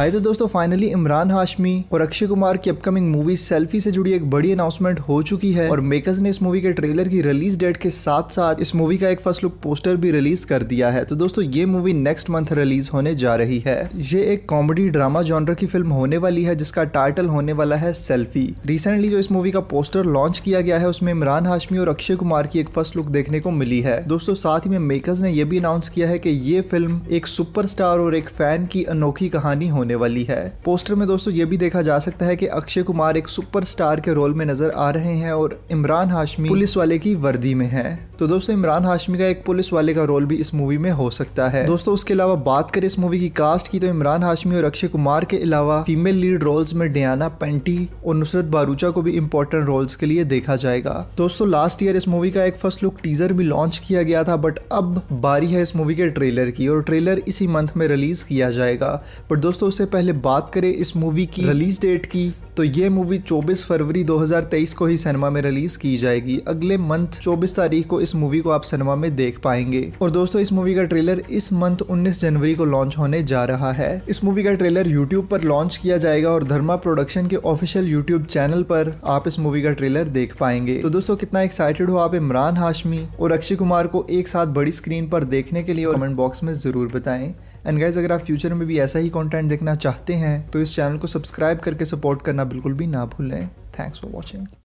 हाय तो दोस्तों फाइनली इमरान हाशमी और अक्षय कुमार की अपकमिंग मूवी सेल्फी से जुड़ी एक बड़ी अनाउंसमेंट हो चुकी है और मेकर्स ने इस मूवी के ट्रेलर की रिलीज डेट के साथ साथ इस मूवी का एक फर्स्ट लुक पोस्टर भी रिलीज कर दिया है तो दोस्तों ये मूवी नेक्स्ट मंथ रिलीज होने जा रही है ये एक कॉमेडी ड्रामा जॉनर की फिल्म होने वाली है जिसका टाइटल होने वाला है सेल्फी रिसेंटली जो इस मूवी का पोस्टर लॉन्च किया गया है उसमें इमरान हाशमी और अक्षय कुमार की एक फर्स्ट लुक देखने को मिली है दोस्तों साथ ही में मेकर्स ने यह भी अनाउंस किया है कि ये फिल्म एक सुपरस्टार और एक फैन की अनोखी कहानी होने होने वाली है पोस्टर में दोस्तों ये भी देखा जा सकता है कि अक्षय कुमार एक सुपरस्टार के रोल में नजर आ रहे हैं और इमरान हाशमी पुलिस वाले की वर्दी में है तो दोस्तों इमरान हाशमी का एक पुलिस वाले का रोल भी इस मूवी में हो सकता है दोस्तों उसके अलावा बात करें इस मूवी की कास्ट की तो इमरान हाशमी और अक्षय कुमार के अलावा फीमेल लीड रोल्स में डियाना पेंटी और नुसरत बारूचा को भी इम्पोर्टेंट रोल्स के लिए देखा जाएगा दोस्तों लास्ट ईयर इस मूवी का एक फर्स्ट लुक टीजर भी लॉन्च किया गया था बट अब बारी है इस मूवी के ट्रेलर की और ट्रेलर इसी मंथ में रिलीज किया जाएगा बट दोस्तों सबसे पहले बात करें इस मूवी की रिलीज डेट की तो ये मूवी 24 फरवरी 2023 को ही सिनेमा में रिलीज की जाएगी अगले मंथ 24 तारीख को इस मूवी को आप सिनेमा में देख पाएंगे और दोस्तों इस मूवी का ट्रेलर इस मंथ 19 जनवरी को लॉन्च होने जा रहा है इस मूवी का ट्रेलर यूट्यूब पर लॉन्च किया जाएगा और धर्मा प्रोडक्शन के ऑफिशियल यूट्यूब चैनल पर आप इस मूवी का ट्रेलर देख पाएंगे तो दोस्तों कितना एक्साइटेड हो आप इमरान हाशमी और अक्षय कुमार को एक साथ बड़ी स्क्रीन पर देखने के लिए कमेंट बॉक्स में ज़रूर बताएं एंड गाइज अगर आप फ्यूचर में भी ऐसा ही कॉन्टेंट देखना चाहते हैं तो इस चैनल को सब्सक्राइब करके सपोर्ट करना बिल्कुल भी ना भूलें थैंक्स फॉर वॉचिंग